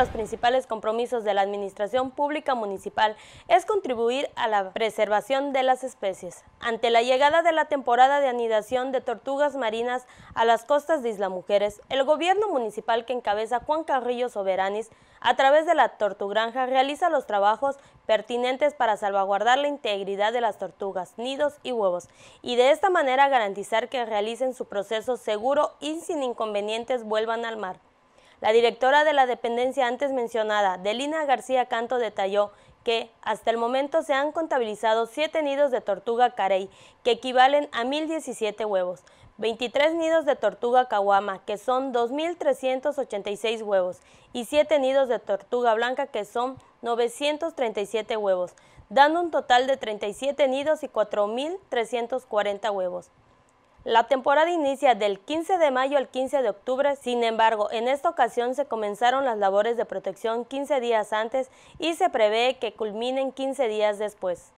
los principales compromisos de la Administración Pública Municipal es contribuir a la preservación de las especies. Ante la llegada de la temporada de anidación de tortugas marinas a las costas de Isla Mujeres, el gobierno municipal que encabeza Juan Carrillo Soberanis, a través de la tortugranja, realiza los trabajos pertinentes para salvaguardar la integridad de las tortugas, nidos y huevos, y de esta manera garantizar que realicen su proceso seguro y sin inconvenientes vuelvan al mar. La directora de la dependencia antes mencionada, Delina García Canto, detalló que hasta el momento se han contabilizado 7 nidos de tortuga carey, que equivalen a 1.017 huevos, 23 nidos de tortuga caguama, que son 2.386 huevos, y 7 nidos de tortuga blanca, que son 937 huevos, dando un total de 37 nidos y 4.340 huevos. La temporada inicia del 15 de mayo al 15 de octubre, sin embargo, en esta ocasión se comenzaron las labores de protección 15 días antes y se prevé que culminen 15 días después.